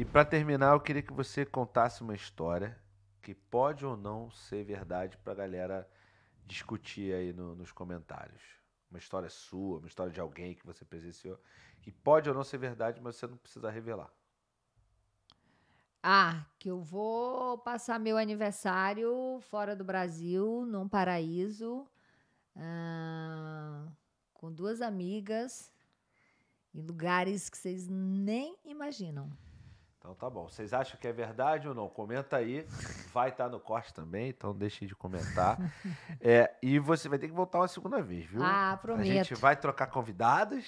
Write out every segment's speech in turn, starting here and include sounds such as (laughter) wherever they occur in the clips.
E para terminar, eu queria que você contasse uma história que pode ou não ser verdade para a galera discutir aí no, nos comentários. Uma história sua, uma história de alguém que você presenciou, que pode ou não ser verdade, mas você não precisa revelar. Ah, que eu vou passar meu aniversário fora do Brasil, num paraíso, ah, com duas amigas, em lugares que vocês nem imaginam. Então tá bom. Vocês acham que é verdade ou não? Comenta aí. Vai estar tá no corte também, então deixe de comentar. (laughs) É, e você vai ter que voltar uma segunda vez, viu? Ah, prometo. A gente vai trocar convidados.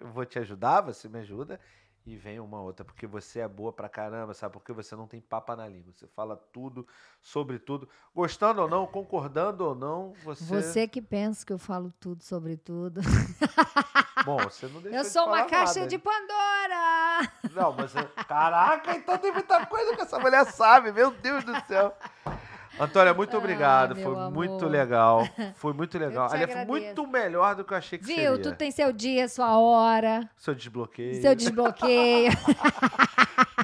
Eu vou te ajudar, você me ajuda. E vem uma outra, porque você é boa pra caramba, sabe? Porque você não tem papa na língua. Você fala tudo, sobre tudo. Gostando ou não, concordando ou não, você. Você que pensa que eu falo tudo sobre tudo. (laughs) Bom, você não deixou Eu sou de uma caixa nada, de Pandora! Não, mas. Caraca, então tem muita coisa que essa mulher sabe, meu Deus do céu! Antônia, muito ah, obrigado. foi amor. muito legal. Foi muito legal. Aliás, foi muito melhor do que eu achei que Viu, seria. Viu? Tu tem seu dia, sua hora. Seu desbloqueio. Seu desbloqueio. (laughs)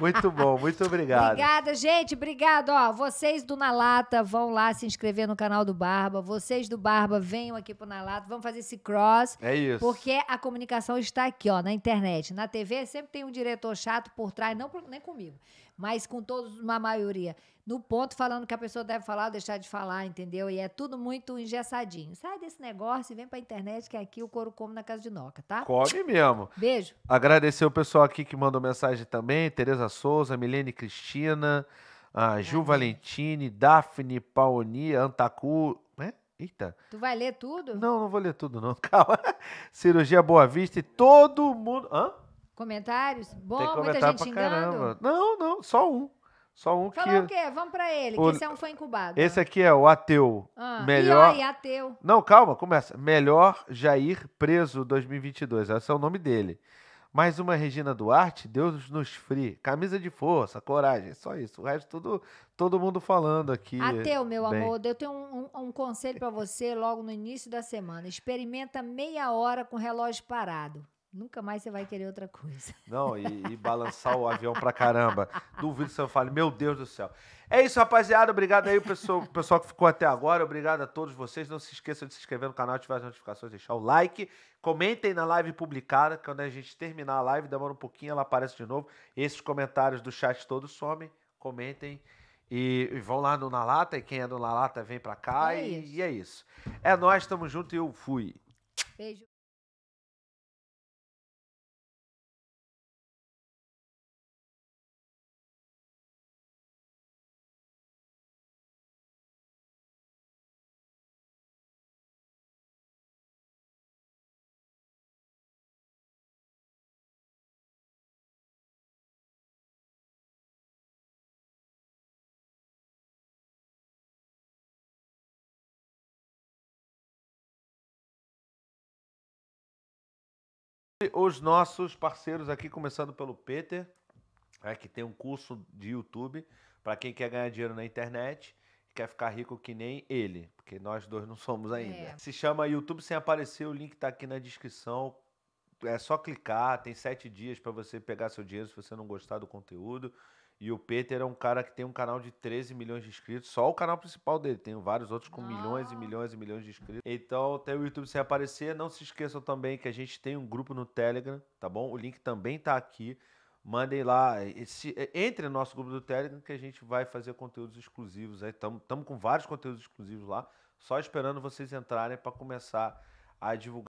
Muito bom, muito obrigado. Obrigada, gente. Obrigado. Ó, vocês do Na Lata vão lá se inscrever no canal do Barba. Vocês do Barba venham aqui pro Na Lata. Vamos fazer esse cross. É isso. Porque a comunicação está aqui, ó, na internet. Na TV sempre tem um diretor chato por trás, não nem comigo mas com todos uma maioria no ponto falando que a pessoa deve falar ou deixar de falar, entendeu? E é tudo muito engessadinho. Sai desse negócio e vem pra internet que é aqui o couro come na casa de Noca, tá? Come mesmo. Beijo. Agradecer o pessoal aqui que mandou mensagem também, Tereza Souza, Milene Cristina, a Gil Valentini, Daphne Paoni, Antacu, né? Eita. Tu vai ler tudo? Não, não vou ler tudo não, (laughs) calma. Cirurgia Boa Vista e todo mundo... Hã? Comentários? Bom, Tem muita gente enganando xingando. Não, não, só um. Só um Falou o quê? Vamos pra ele, O- que esse é um fã incubado. Esse aqui é o ateu. Ah, Melhor. E aí, ateu. Não, calma, começa. Melhor Jair preso 2022. Esse é o nome dele. Mais uma Regina Duarte, Deus nos free. Camisa de força, coragem, é só isso. O resto tudo, todo mundo falando aqui. Ateu, meu bem. amor, eu tenho um, um- um conselho para você logo no início da semana. Experimenta meia hora com o relógio parado. Nunca mais você vai querer outra coisa. (laughs) Não, e, e balançar o avião pra caramba. Duvido que você fale, meu Deus do céu. É isso, rapaziada. Obrigado aí, pessoal, pessoal que ficou até agora. Obrigado a todos vocês. Não se esqueçam de se inscrever no canal, ativar as notificações, deixar o like. Comentem na live publicada. Quando a gente terminar a live, demora um pouquinho, ela aparece de novo. Esses comentários do chat todos somem. Comentem. E, e vão lá no Na Lata. E quem é do Na Lata vem pra cá. É e, e, é isso. É nós, tamo junto e eu fui. Beijo. os nossos parceiros aqui, começando pelo Peter, né, que tem um curso de YouTube para quem quer ganhar dinheiro na internet quer ficar rico que nem ele, porque nós dois não somos é. ainda. É. Se chama YouTube sem aparecer, o link está aqui na descrição. É só clicar, tem sete dias para você pegar seu dinheiro se você não gostar do conteúdo. E o Peter é um cara que tem um canal de 13 milhões de inscritos, só o canal principal dele. Tem vários outros com milhões e milhões e milhões de inscritos. Então, até o YouTube se aparecer, não se esqueçam também que a gente tem um grupo no Telegram, tá bom? O link também tá aqui. Mandem lá, esse, entre no nosso grupo do Telegram que a gente vai fazer conteúdos exclusivos. Estamos com vários conteúdos exclusivos lá, só esperando vocês entrarem para começar a divulgar.